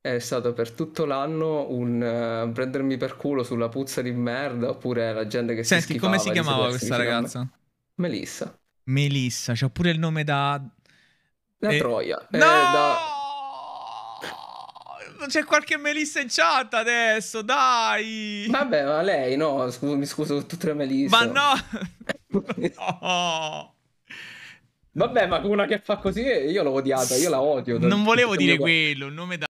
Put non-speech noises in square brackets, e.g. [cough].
è stato per tutto l'anno un uh, prendermi per culo sulla puzza di merda oppure la gente che Senti, si schifava. come si chiamava questa ragazza? Melissa. Melissa, c'ha pure il nome da... Da eh... Troia. Eh, no! Eh, da... C'è qualche Melissa in chat adesso, dai! Vabbè, ma lei no, scuso, mi scuso tutte le Melissa. Ma no! [laughs] no! Vabbè, ma una che fa così io l'ho odiata, io la odio. Non volevo dire quello, un nome da...